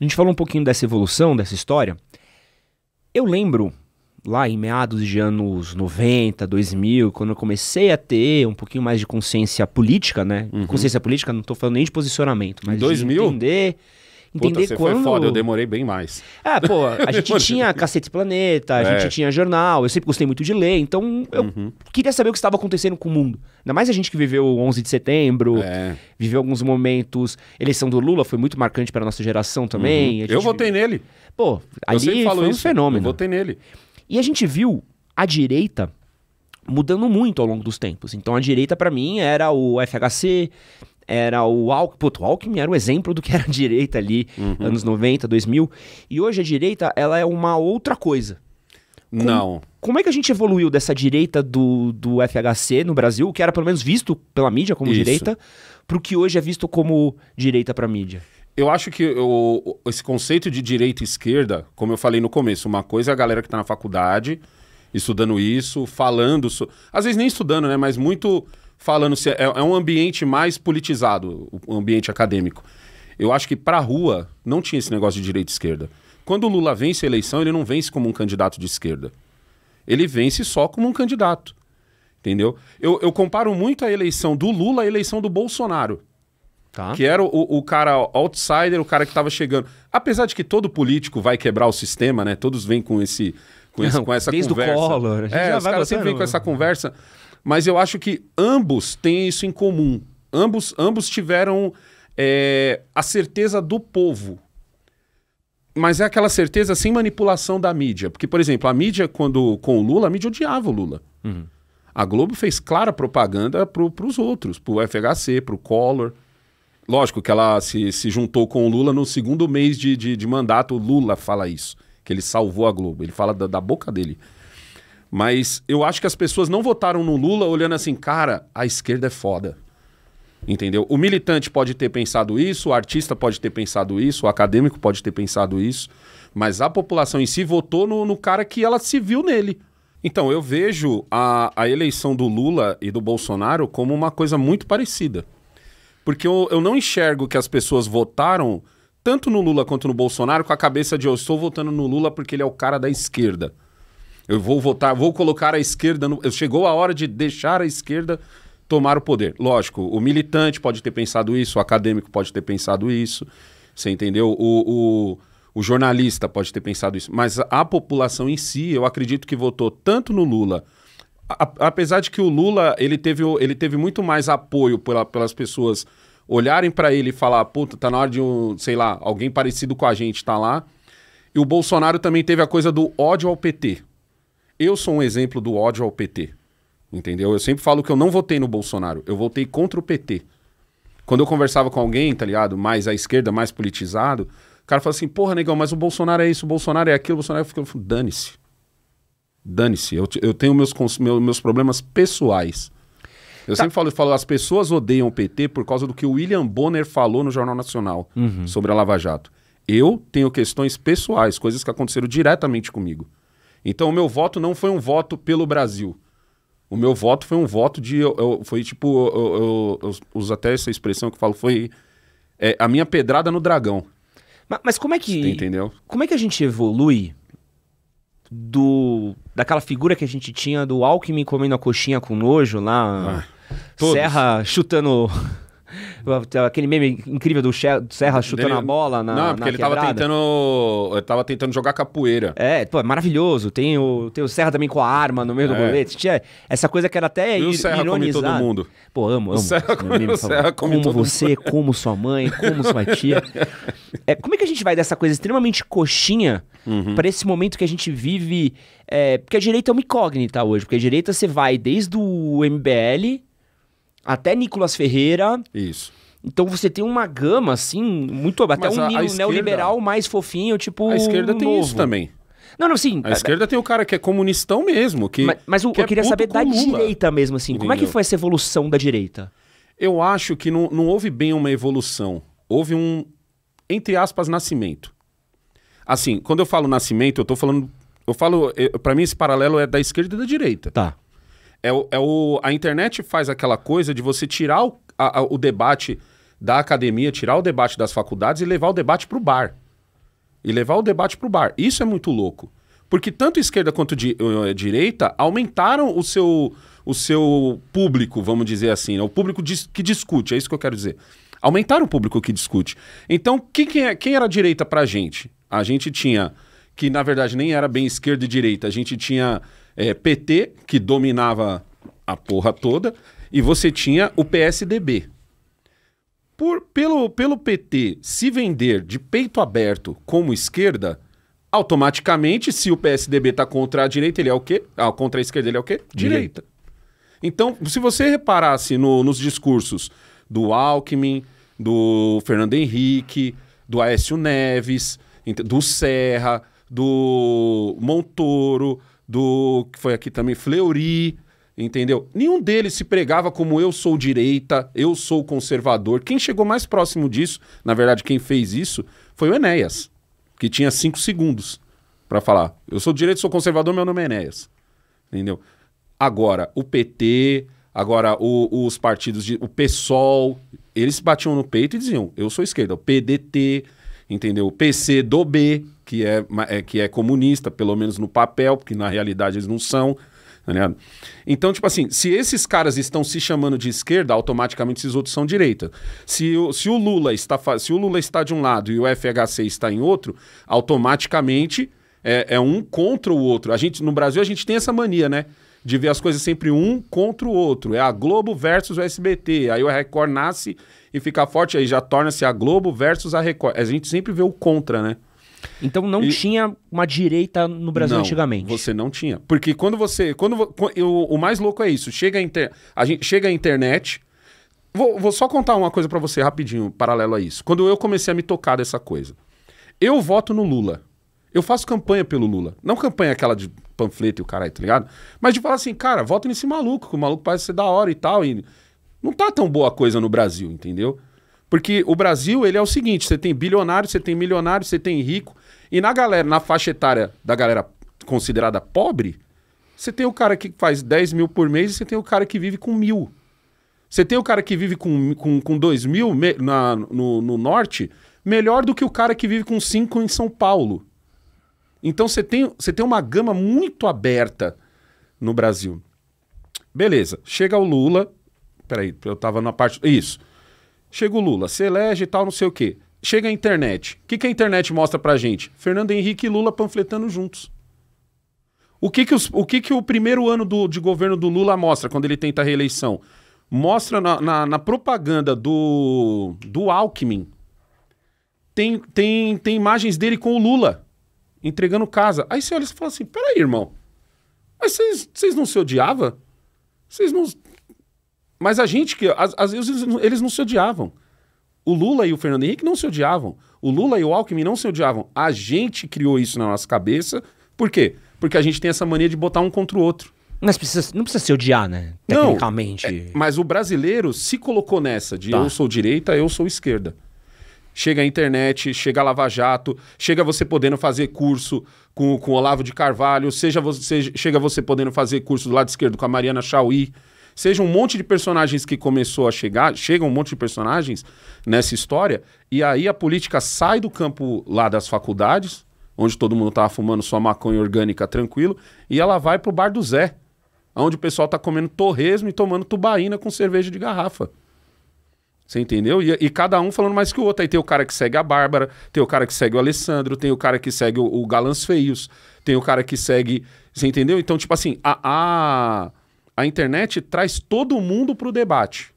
a gente falou um pouquinho dessa evolução, dessa história. Eu lembro lá em meados de anos 90, 2000, quando eu comecei a ter um pouquinho mais de consciência política, né? Uhum. Consciência política, não estou falando nem de posicionamento, mas 2000? de entender Entender Puta, quando... foi foda, eu demorei bem mais. É, pô, a gente tinha Cacete Planeta, a é. gente tinha jornal, eu sempre gostei muito de ler, então eu uhum. queria saber o que estava acontecendo com o mundo. Ainda mais a gente que viveu o 11 de setembro, é. viveu alguns momentos. Eleição do Lula foi muito marcante para nossa geração também. Uhum. Eu votei nele. Pô, eu ali foi isso. um fenômeno. Eu votei nele. E a gente viu a direita mudando muito ao longo dos tempos. Então a direita para mim era o FHC, era o Alckmin. Puto, o Alckmin era o exemplo do que era a direita ali, uhum. anos 90, 2000. E hoje a direita, ela é uma outra coisa. Com, Não. Como é que a gente evoluiu dessa direita do, do FHC no Brasil, que era pelo menos visto pela mídia como Isso. direita, para o que hoje é visto como direita para mídia? Eu acho que eu, esse conceito de direita e esquerda, como eu falei no começo, uma coisa é a galera que está na faculdade estudando isso, falando. So... Às vezes nem estudando, né? Mas muito falando se é, é um ambiente mais politizado, o ambiente acadêmico. Eu acho que para a rua não tinha esse negócio de direita e esquerda. Quando o Lula vence a eleição, ele não vence como um candidato de esquerda. Ele vence só como um candidato. Entendeu? Eu, eu comparo muito a eleição do Lula à eleição do Bolsonaro. Tá. Que era o, o cara outsider, o cara que estava chegando. Apesar de que todo político vai quebrar o sistema, né? Todos vêm com esse com, esse, com essa Desde conversa. Desde o Collor. A gente é, já os caras sempre vêm com essa conversa. Mas eu acho que ambos têm isso em comum. Ambos, ambos tiveram é, a certeza do povo. Mas é aquela certeza sem manipulação da mídia. Porque, por exemplo, a mídia, quando com o Lula, a mídia odiava o Lula. Uhum. A Globo fez clara propaganda para os outros, para o FHC, para o Collor. Lógico que ela se, se juntou com o Lula no segundo mês de, de, de mandato. O Lula fala isso, que ele salvou a Globo. Ele fala da, da boca dele mas eu acho que as pessoas não votaram no Lula olhando assim, cara, a esquerda é foda. Entendeu? O militante pode ter pensado isso, o artista pode ter pensado isso, o acadêmico pode ter pensado isso, mas a população em si votou no, no cara que ela se viu nele. Então, eu vejo a, a eleição do Lula e do Bolsonaro como uma coisa muito parecida. Porque eu, eu não enxergo que as pessoas votaram tanto no Lula quanto no Bolsonaro com a cabeça de eu estou votando no Lula porque ele é o cara da esquerda. Eu vou votar, vou colocar a esquerda. No... Chegou a hora de deixar a esquerda tomar o poder. Lógico, o militante pode ter pensado isso, o acadêmico pode ter pensado isso, você entendeu? O, o, o jornalista pode ter pensado isso. Mas a população em si, eu acredito que votou tanto no Lula apesar de que o Lula ele teve, ele teve muito mais apoio pela, pelas pessoas olharem para ele e falar puta tá na hora de um sei lá alguém parecido com a gente tá lá e o Bolsonaro também teve a coisa do ódio ao PT eu sou um exemplo do ódio ao PT. Entendeu? Eu sempre falo que eu não votei no Bolsonaro, eu votei contra o PT. Quando eu conversava com alguém, tá ligado? Mais à esquerda, mais politizado, o cara fala assim: porra, negão, mas o Bolsonaro é isso, o Bolsonaro é aquilo, o Bolsonaro é fica. Dane-se. Dane-se. Eu, eu tenho meus, meus, meus problemas pessoais. Eu tá. sempre falo, eu falo, as pessoas odeiam o PT por causa do que o William Bonner falou no Jornal Nacional uhum. sobre a Lava Jato. Eu tenho questões pessoais, coisas que aconteceram diretamente comigo. Então o meu voto não foi um voto pelo Brasil. O meu voto foi um voto de. Eu, eu, foi tipo. Eu, eu, uso até essa expressão que eu falo, foi é, a minha pedrada no dragão. Mas, mas como é que. Você entendeu? Como é que a gente evolui do daquela figura que a gente tinha do Alckmin comendo a coxinha com nojo lá? Ah, Serra chutando Tipo, aquele meme incrível do Serra chutando Dele... a bola na. Não, porque na ele quebrada. tava tentando. Ele tava tentando jogar capoeira. É, pô, é maravilhoso. Tem o, tem o Serra também com a arma no meio do é. golete. Tinha essa coisa que era até. E ir, o Serra ironizado. come todo mundo. Pô, amo, amo. O Serra come, meme, o Serra come como você, mundo. como sua mãe, como sua tia. é, como é que a gente vai dessa coisa extremamente coxinha uhum. para esse momento que a gente vive? É, porque a direita é uma incógnita hoje, porque a direita você vai desde o MBL até Nicolas Ferreira. Isso. Então você tem uma gama, assim, muito. Até Mas um a, a neoliberal esquerda, mais fofinho, tipo. A esquerda tem novo. isso também. Não, não, sim. A, a esquerda tem o cara que é comunistão mesmo. Que, mas, mas o, que eu é queria saber da Lula. direita mesmo, assim. Entendeu? Como é que foi essa evolução da direita? Eu acho que não, não houve bem uma evolução. Houve um, entre aspas, nascimento. Assim, quando eu falo nascimento, eu tô falando. Eu falo. para mim, esse paralelo é da esquerda e da direita. Tá. É, o, é o, a internet faz aquela coisa de você tirar o, a, a, o debate da academia, tirar o debate das faculdades e levar o debate para o bar. E levar o debate para o bar. Isso é muito louco. Porque tanto esquerda quanto di, uh, direita aumentaram o seu, o seu público, vamos dizer assim. Né? O público dis, que discute, é isso que eu quero dizer. Aumentaram o público que discute. Então, quem, quem era a direita para a gente? A gente tinha, que na verdade nem era bem esquerda e direita, a gente tinha é, PT, que dominava a porra toda, e você tinha o PSDB. Por, pelo, pelo PT se vender de peito aberto como esquerda, automaticamente, se o PSDB está contra a direita, ele é o quê? Ah, contra a esquerda, ele é o quê? Direita. direita. Então, se você reparasse no, nos discursos do Alckmin, do Fernando Henrique, do Aécio Neves, do Serra, do Montoro, do que foi aqui também Fleury, entendeu? Nenhum deles se pregava como eu sou direita, eu sou conservador. Quem chegou mais próximo disso, na verdade, quem fez isso, foi o Enéas, que tinha cinco segundos para falar: eu sou direito, sou conservador, meu nome é Enéas. Entendeu? Agora, o PT, agora o, os partidos, de, o PSOL, eles batiam no peito e diziam: eu sou esquerda, o PDT, entendeu? O PC do B que é, é, que é comunista, pelo menos no papel, porque na realidade eles não são. Tá então, tipo assim, se esses caras estão se chamando de esquerda, automaticamente esses outros são direita. Se o, se o, Lula, está, se o Lula está de um lado e o FHC está em outro, automaticamente é, é um contra o outro. A gente, no Brasil a gente tem essa mania, né? de ver as coisas sempre um contra o outro. É a Globo versus o SBT. Aí o Record nasce e fica forte, aí já torna-se a Globo versus a Record. A gente sempre vê o contra, né? Então não e... tinha uma direita no Brasil não, antigamente. Você não tinha. Porque quando você. Quando, eu, o mais louco é isso. Chega a, inter, a gente, chega a internet. Vou, vou só contar uma coisa para você rapidinho, paralelo a isso. Quando eu comecei a me tocar dessa coisa. Eu voto no Lula. Eu faço campanha pelo Lula. Não campanha aquela de panfleto e o caralho, tá ligado? Mas de falar assim, cara, vota nesse maluco, que o maluco parece ser da hora e tal. E não tá tão boa coisa no Brasil, entendeu? Porque o Brasil, ele é o seguinte, você tem bilionário, você tem milionário, você tem rico. E na galera, na faixa etária da galera considerada pobre, você tem o cara que faz 10 mil por mês e você tem o cara que vive com mil. Você tem o cara que vive com, com, com 2 mil me, na, no, no norte, melhor do que o cara que vive com 5 em São Paulo. Então você tem, você tem uma gama muito aberta no Brasil. Beleza, chega o Lula. Peraí, eu tava na parte. Isso. Chega o Lula, se elege e tal, não sei o quê. Chega a internet. O que, que a internet mostra pra gente? Fernando Henrique e Lula panfletando juntos. O que, que, os, o, que, que o primeiro ano do, de governo do Lula mostra quando ele tenta a reeleição? Mostra na, na, na propaganda do, do Alckmin. Tem, tem, tem imagens dele com o Lula entregando casa. Aí você olha e fala assim: peraí, irmão. Mas vocês não se odiavam? Vocês não, mas a gente que. Às vezes eles não se odiavam. O Lula e o Fernando Henrique não se odiavam. O Lula e o Alckmin não se odiavam. A gente criou isso na nossa cabeça. Por quê? Porque a gente tem essa mania de botar um contra o outro. Mas precisa, não precisa se odiar, né? Tecnicamente. Não, é, mas o brasileiro se colocou nessa de tá. eu sou direita, eu sou esquerda. Chega a internet, chega a Lava Jato, chega você podendo fazer curso com, com Olavo de Carvalho, seja você, chega você podendo fazer curso do lado esquerdo com a Mariana Chauí seja um monte de personagens que começou a chegar, chega um monte de personagens nessa história, e aí a política sai do campo lá das faculdades, onde todo mundo tava fumando sua maconha orgânica tranquilo, e ela vai pro bar do Zé, onde o pessoal tá comendo torresmo e tomando tubaína com cerveja de garrafa. Você entendeu? E, e, cada um falando mais que o outro. Aí tem o cara que segue a Bárbara, tem o cara que segue o Alessandro, tem o cara que segue o, o Galãs Feios, tem o cara que segue. Você entendeu? Então, tipo assim, a, a a internet traz todo mundo para o debate,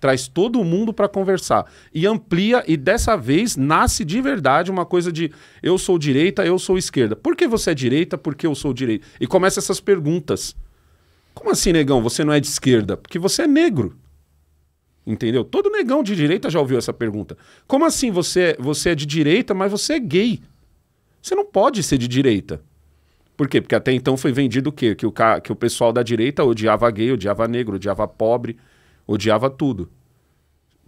traz todo mundo para conversar e amplia e dessa vez nasce de verdade uma coisa de eu sou direita, eu sou esquerda. Por que você é direita? Por que eu sou direita? E começa essas perguntas. Como assim, negão? Você não é de esquerda? Porque você é negro. Entendeu? Todo negão de direita já ouviu essa pergunta. Como assim você, você é de direita, mas você é gay? Você não pode ser de direita. Por quê? Porque até então foi vendido o quê? Que o, que o pessoal da direita odiava gay, odiava negro, odiava pobre, odiava tudo.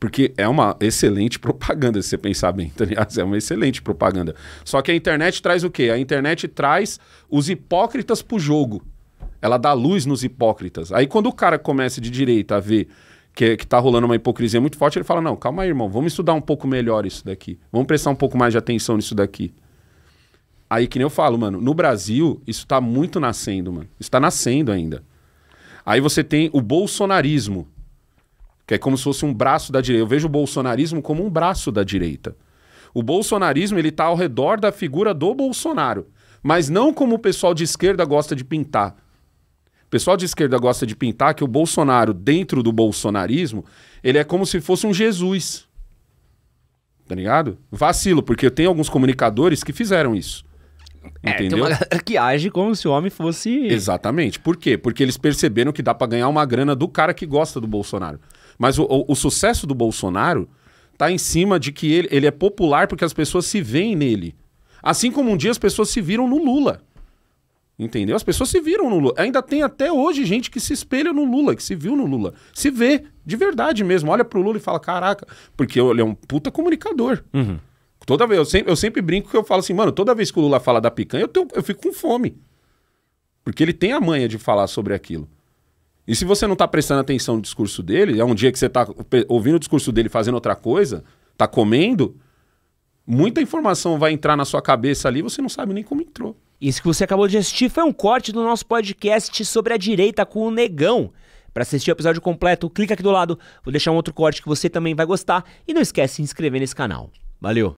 Porque é uma excelente propaganda, se você pensar bem, tá ligado? É uma excelente propaganda. Só que a internet traz o quê? A internet traz os hipócritas pro jogo. Ela dá luz nos hipócritas. Aí quando o cara começa de direita a ver que, que tá rolando uma hipocrisia muito forte, ele fala: não, calma aí, irmão, vamos estudar um pouco melhor isso daqui. Vamos prestar um pouco mais de atenção nisso daqui. Aí, que nem eu falo, mano, no Brasil, isso tá muito nascendo, mano. Isso tá nascendo ainda. Aí você tem o bolsonarismo, que é como se fosse um braço da direita. Eu vejo o bolsonarismo como um braço da direita. O bolsonarismo, ele tá ao redor da figura do Bolsonaro, mas não como o pessoal de esquerda gosta de pintar. O pessoal de esquerda gosta de pintar que o Bolsonaro, dentro do bolsonarismo, ele é como se fosse um Jesus. Tá ligado? Vacilo, porque tem alguns comunicadores que fizeram isso. É, entendeu? tem uma galera que age como se o homem fosse. Exatamente. Por quê? Porque eles perceberam que dá para ganhar uma grana do cara que gosta do Bolsonaro. Mas o, o, o sucesso do Bolsonaro tá em cima de que ele, ele é popular porque as pessoas se veem nele. Assim como um dia as pessoas se viram no Lula. Entendeu? As pessoas se viram no Lula. Ainda tem até hoje gente que se espelha no Lula, que se viu no Lula. Se vê, de verdade mesmo. Olha pro Lula e fala: caraca, porque ele é um puta comunicador. Uhum. Toda vez, eu sempre, eu sempre brinco que eu falo assim, mano, toda vez que o Lula fala da picanha, eu, tenho, eu fico com fome. Porque ele tem a manha de falar sobre aquilo. E se você não tá prestando atenção no discurso dele, é um dia que você tá ouvindo o discurso dele fazendo outra coisa, tá comendo, muita informação vai entrar na sua cabeça ali, você não sabe nem como entrou. Isso que você acabou de assistir foi um corte do nosso podcast sobre a direita com o Negão. Para assistir o episódio completo, clica aqui do lado, vou deixar um outro corte que você também vai gostar e não esquece de se inscrever nesse canal. Valeu!